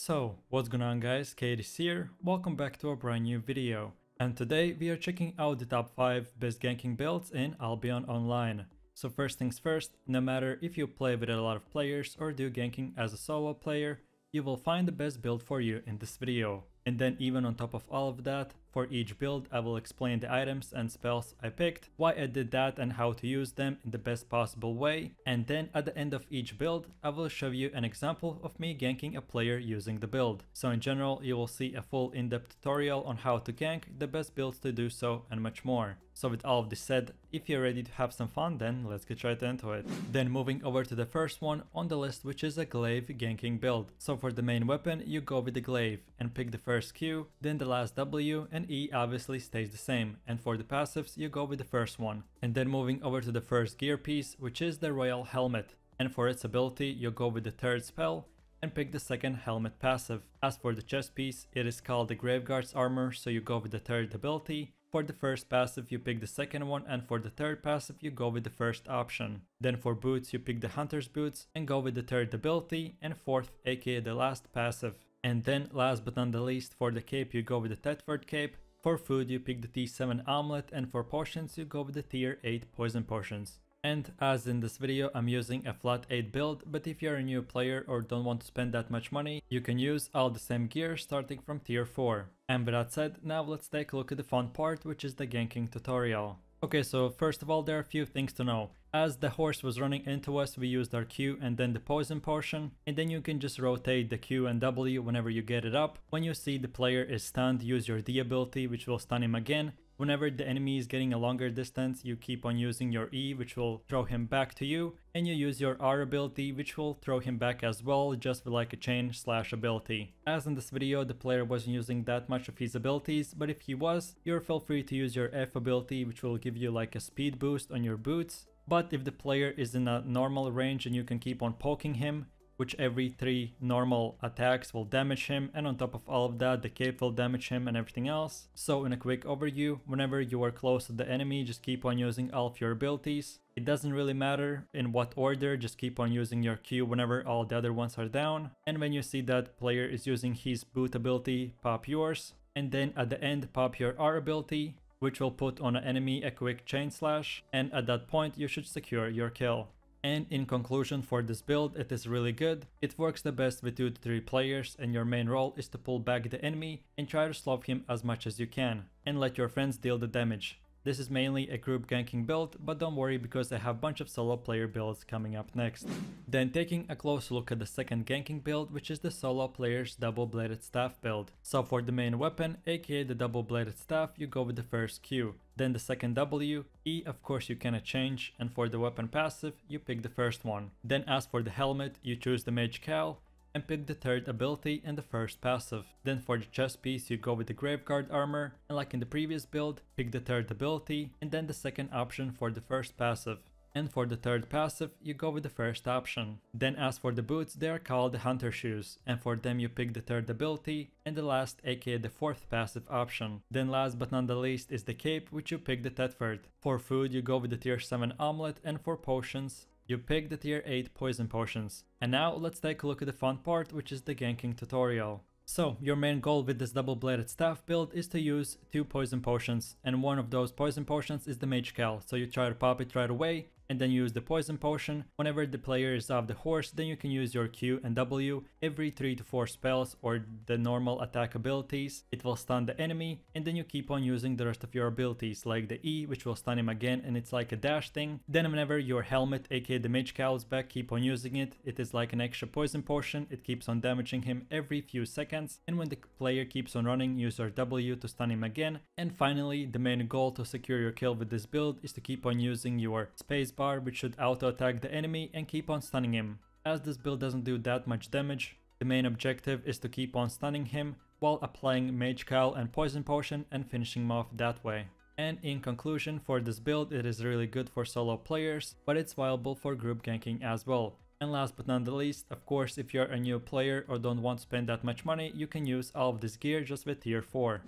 So, what's going on guys, Kate is here, welcome back to a brand new video. And today we are checking out the top 5 best ganking builds in Albion Online. So first things first, no matter if you play with a lot of players or do ganking as a solo player, you will find the best build for you in this video. And then even on top of all of that, for each build I will explain the items and spells I picked, why I did that and how to use them in the best possible way, and then at the end of each build I will show you an example of me ganking a player using the build. So in general you will see a full in-depth tutorial on how to gank, the best builds to do so and much more. So with all of this said, if you're ready to have some fun then let's get right into it. Then moving over to the first one on the list which is a glaive ganking build. So for the main weapon you go with the glaive and pick the first Q, then the last W and E obviously stays the same, and for the passives you go with the first one. And then moving over to the first gear piece, which is the Royal Helmet. And for its ability you go with the third spell, and pick the second helmet passive. As for the chest piece, it is called the Graveguard's Armor, so you go with the third ability. For the first passive you pick the second one and for the third passive you go with the first option. Then for boots you pick the hunter's boots and go with the third ability and fourth aka the last passive. And then last but not the least, for the cape you go with the Tetford cape, for food you pick the T7 omelet, and for potions you go with the tier 8 poison potions. And as in this video I'm using a flat 8 build, but if you're a new player or don't want to spend that much money, you can use all the same gear starting from tier 4. And with that said, now let's take a look at the fun part which is the ganking tutorial. Okay, so first of all there are a few things to know. As the horse was running into us, we used our Q and then the poison portion, and then you can just rotate the Q and W whenever you get it up. When you see the player is stunned, use your D ability, which will stun him again. Whenever the enemy is getting a longer distance, you keep on using your E, which will throw him back to you, and you use your R ability, which will throw him back as well, just like a chain slash ability. As in this video, the player wasn't using that much of his abilities, but if he was, you're feel free to use your F ability, which will give you like a speed boost on your boots, but if the player is in a normal range and you can keep on poking him, which every 3 normal attacks will damage him and on top of all of that the cape will damage him and everything else. So in a quick overview, whenever you are close to the enemy just keep on using all of your abilities. It doesn't really matter in what order, just keep on using your Q whenever all the other ones are down. And when you see that player is using his boot ability, pop yours. And then at the end pop your R ability which will put on an enemy a quick chain slash, and at that point you should secure your kill. And in conclusion for this build, it is really good, it works the best with 2 to 3 players and your main role is to pull back the enemy and try to slop him as much as you can, and let your friends deal the damage. This is mainly a group ganking build, but don't worry because I have a bunch of solo player builds coming up next. Then taking a close look at the second ganking build, which is the solo player's double bladed staff build. So for the main weapon, aka the double bladed staff, you go with the first Q. Then the second W, E of course you cannot change, and for the weapon passive, you pick the first one. Then as for the helmet, you choose the mage cowl, and pick the third ability and the first passive. Then for the chest piece you go with the Graveguard armor and like in the previous build, pick the third ability and then the second option for the first passive. And for the third passive, you go with the first option. Then as for the boots, they are called the hunter shoes, and for them you pick the third ability and the last aka the fourth passive option. Then last but not the least is the cape, which you pick the Tetford. For food, you go with the tier 7 omelette, and for potions, you pick the tier 8 poison potions. And now let's take a look at the fun part which is the ganking tutorial. So, your main goal with this double-bladed staff build is to use two poison potions, and one of those poison potions is the mage cal, so you try to pop it right away, and then use the poison potion. Whenever the player is off the horse, then you can use your Q and W every 3 to 4 spells or the normal attack abilities. It will stun the enemy and then you keep on using the rest of your abilities like the E which will stun him again and it's like a dash thing. Then whenever your helmet aka the mage cows back keep on using it, it is like an extra poison potion, it keeps on damaging him every few seconds and when the player keeps on running use your W to stun him again. And finally the main goal to secure your kill with this build is to keep on using your space bar which should auto attack the enemy and keep on stunning him. As this build doesn't do that much damage, the main objective is to keep on stunning him while applying Mage Cal and Poison Potion and finishing him off that way. And in conclusion, for this build it is really good for solo players, but it's viable for group ganking as well, and last but not the least, of course, if you're a new player or don't want to spend that much money, you can use all of this gear just with tier 4.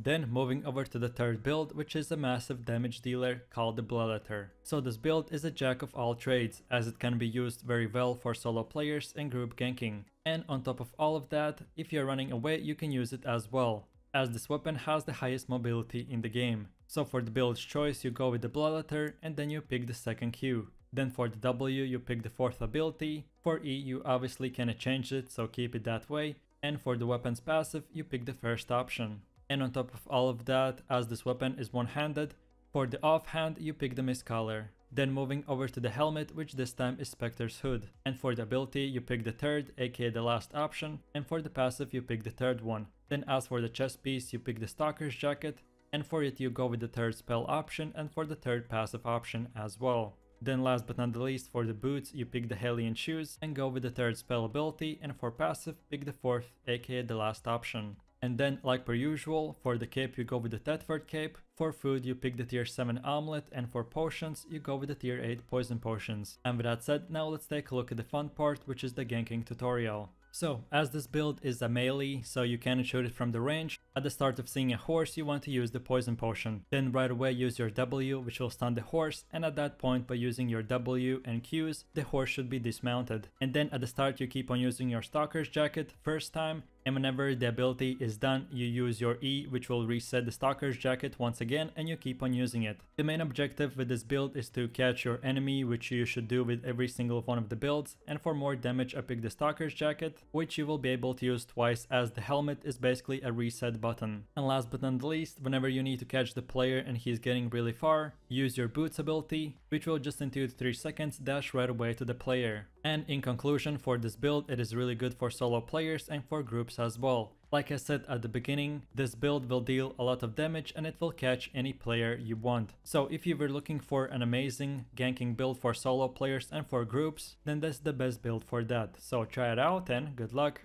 Then moving over to the third build, which is a massive damage dealer called the Bloodletter. So this build is a jack of all trades, as it can be used very well for solo players and group ganking. And on top of all of that, if you're running away you can use it as well, as this weapon has the highest mobility in the game. So for the build's choice you go with the Bloodletter and then you pick the second Q. Then for the W you pick the fourth ability, for E you obviously cannot change it so keep it that way, and for the weapon's passive you pick the first option. And on top of all of that, as this weapon is one-handed, for the offhand you pick the Mist color. Then moving over to the helmet which this time is Spectre's Hood. And for the ability you pick the third aka the last option, and for the passive you pick the third one. Then as for the chest piece you pick the Stalker's Jacket, and for it you go with the third spell option and for the third passive option as well. Then last but not the least for the boots you pick the Hellion Shoes and go with the third spell ability and for passive pick the fourth aka the last option. And then, like per usual, for the cape you go with the Tetford cape, for food you pick the tier 7 omelet, and for potions you go with the tier 8 poison potions. And with that said, now let's take a look at the fun part, which is the ganking tutorial. So, as this build is a melee, so you can shoot it from the range, at the start of seeing a horse you want to use the poison potion. Then right away use your W which will stun the horse and at that point by using your W and Qs the horse should be dismounted. And then at the start you keep on using your stalker's jacket first time and whenever the ability is done, you use your E, which will reset the Stalker's Jacket once again, and you keep on using it. The main objective with this build is to catch your enemy, which you should do with every single one of the builds, and for more damage I pick the Stalker's Jacket, which you will be able to use twice as the helmet is basically a reset button. And last but not least, whenever you need to catch the player and he's getting really far, use your boots ability, which will just intuit 3 seconds dash right away to the player. And in conclusion, for this build it is really good for solo players and for groups as well. Like I said at the beginning, this build will deal a lot of damage and it will catch any player you want. So if you were looking for an amazing ganking build for solo players and for groups, then that's the best build for that. So try it out and good luck.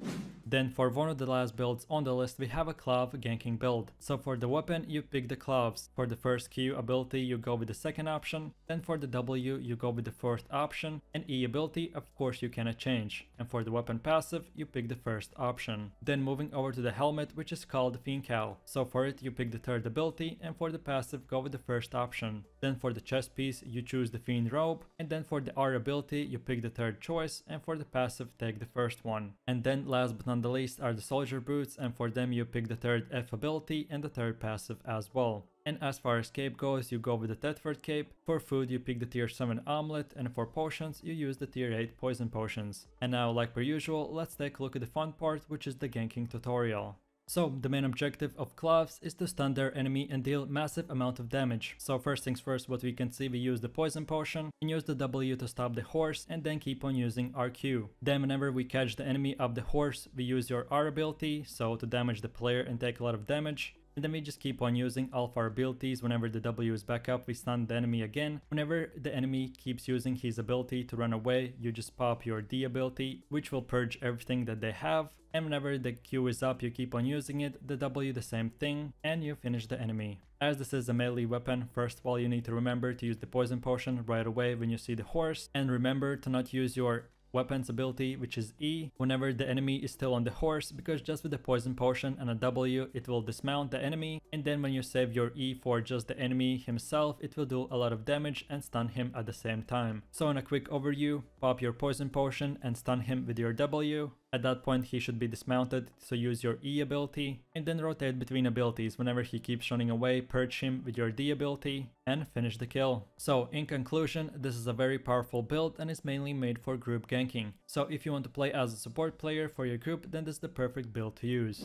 Then for one of the last builds on the list we have a clav ganking build. So for the weapon you pick the clavs, for the first Q ability you go with the second option, then for the W you go with the first option and E ability of course you cannot change. And for the weapon passive you pick the first option. Then moving over to the helmet which is called Fincal. So for it you pick the third ability and for the passive go with the first option. Then for the chest piece you choose the Fiend Robe and then for the R ability you pick the third choice and for the passive take the first one. And then last but not the least are the Soldier Boots and for them you pick the third F ability and the third passive as well. And as far as cape goes, you go with the Tedford cape, for food you pick the tier 7 omelette, and for potions you use the tier 8 poison potions. And now like per usual, let's take a look at the fun part which is the ganking tutorial. So, the main objective of claws is to stun their enemy and deal massive amount of damage. So first things first, what we can see, we use the poison potion and use the W to stop the horse and then keep on using RQ. Then whenever we catch the enemy of the horse, we use your R ability, so to damage the player and take a lot of damage. And then we just keep on using all of our abilities. Whenever the W is back up, we stun the enemy again. Whenever the enemy keeps using his ability to run away, you just pop your D ability, which will purge everything that they have. And whenever the Q is up, you keep on using it, the W the same thing, and you finish the enemy. As this is a melee weapon, first of all you need to remember to use the poison potion right away when you see the horse, and remember to not use your weapons ability, which is E, whenever the enemy is still on the horse, because just with the poison potion and a W, it will dismount the enemy, and then when you save your E for just the enemy himself, it will do a lot of damage and stun him at the same time. So in a quick overview, pop your poison potion and stun him with your W, at that point he should be dismounted, so use your E ability, and then rotate between abilities whenever he keeps running away, perch him with your D ability, and finish the kill. So in conclusion, this is a very powerful build and is mainly made for group ganking. So if you want to play as a support player for your group, then this is the perfect build to use.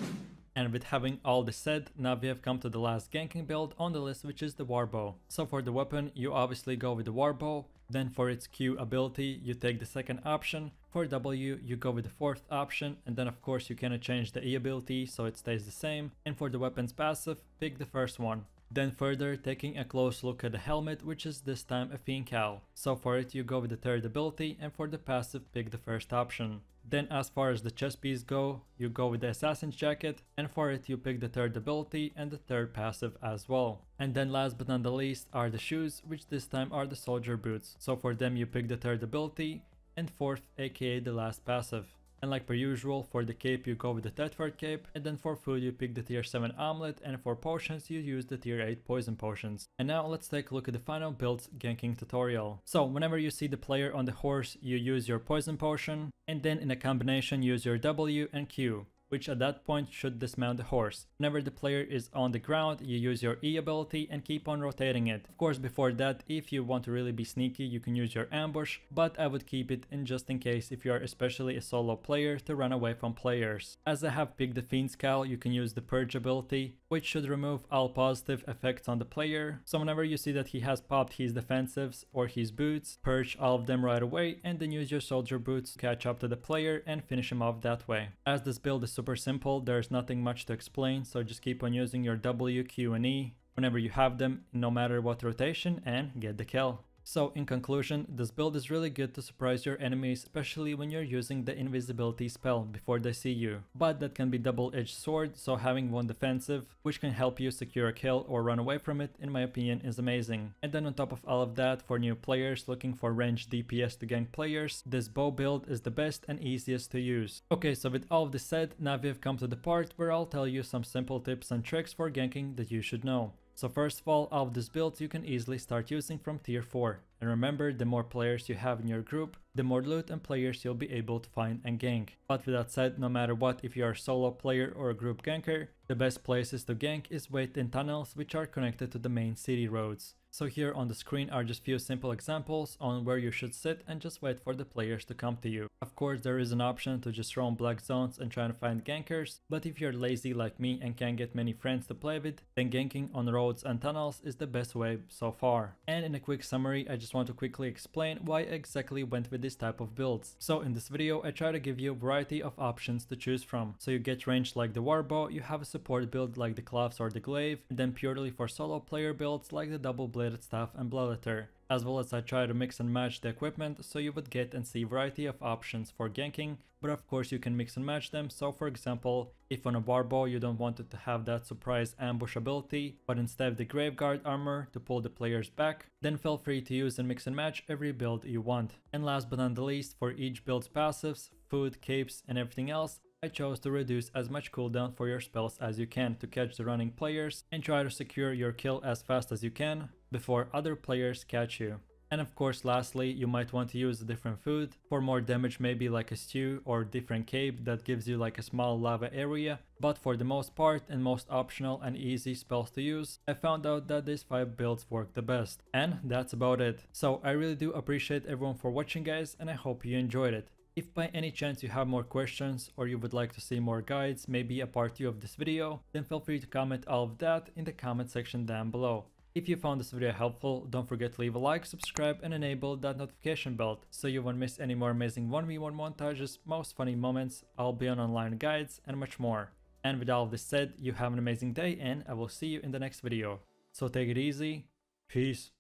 And with having all this said, now we have come to the last ganking build on the list which is the Warbow. So for the weapon, you obviously go with the Warbow, then for its Q ability, you take the second option, for W, you go with the fourth option, and then of course you cannot change the E ability, so it stays the same. And for the weapon's passive, pick the first one. Then further, taking a close look at the helmet, which is this time a Fiend owl. So for it, you go with the third ability, and for the passive, pick the first option. Then as far as the chest piece go, you go with the Assassin's Jacket, and for it, you pick the third ability and the third passive as well. And then last but not the least are the shoes, which this time are the Soldier Boots. So for them, you pick the third ability, and fourth aka the last passive. And like per usual, for the cape you go with the Tetford cape, and then for food you pick the tier 7 omelet, and for potions you use the tier 8 poison potions. And now let's take a look at the final build ganking tutorial. So whenever you see the player on the horse, you use your poison potion, and then in a combination use your W and Q which at that point should dismount the horse. Whenever the player is on the ground, you use your E ability and keep on rotating it. Of course, before that, if you want to really be sneaky, you can use your ambush, but I would keep it in just in case if you are especially a solo player to run away from players. As I have picked the Fiend Scowl, you can use the Purge ability, which should remove all positive effects on the player. So whenever you see that he has popped his defensives or his boots, purge all of them right away and then use your soldier boots to catch up to the player and finish him off that way. As this build is super simple, there's nothing much to explain, so just keep on using your W, Q and E whenever you have them, no matter what rotation, and get the kill. So in conclusion, this build is really good to surprise your enemies, especially when you're using the invisibility spell before they see you. But that can be double-edged sword, so having one defensive, which can help you secure a kill or run away from it, in my opinion is amazing. And then on top of all of that, for new players looking for ranged DPS to gank players, this bow build is the best and easiest to use. Okay, so with all of this said, now we've come to the part where I'll tell you some simple tips and tricks for ganking that you should know. So first of all, all of these builds you can easily start using from tier 4. And remember, the more players you have in your group, the more loot and players you'll be able to find and gank. But with that said, no matter what, if you are a solo player or a group ganker, the best places to gank is wait in tunnels which are connected to the main city roads. So here on the screen are just few simple examples on where you should sit and just wait for the players to come to you. Of course there is an option to just roam black zones and try to find gankers, but if you're lazy like me and can't get many friends to play with, then ganking on roads and tunnels is the best way so far. And in a quick summary I just want to quickly explain why I exactly went with this type of builds. So in this video I try to give you a variety of options to choose from. So you get ranged like the warbow, you have a support build like the claws or the glaive, and then purely for solo player builds like the double blade related stuff and Bloodletter, as well as I try to mix and match the equipment so you would get and see variety of options for ganking, but of course you can mix and match them, so for example, if on a Barbo you don't want to have that surprise ambush ability, but instead the Graveguard armor to pull the players back, then feel free to use and mix and match every build you want. And last but not the least, for each build's passives, food, capes and everything else, I chose to reduce as much cooldown for your spells as you can to catch the running players and try to secure your kill as fast as you can, before other players catch you. And of course lastly, you might want to use a different food for more damage maybe like a stew or different cape that gives you like a small lava area, but for the most part and most optional and easy spells to use, I found out that these 5 builds work the best. And that's about it. So I really do appreciate everyone for watching guys and I hope you enjoyed it. If by any chance you have more questions or you would like to see more guides, maybe a part 2 of this video, then feel free to comment all of that in the comment section down below. If you found this video helpful, don't forget to leave a like, subscribe and enable that notification bell so you won't miss any more amazing 1v1 montages, most funny moments, I'll be on online guides and much more. And with all of this said, you have an amazing day and I will see you in the next video. So take it easy, peace.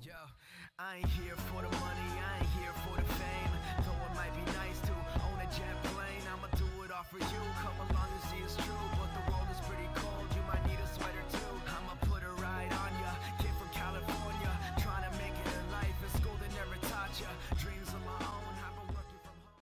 Yo,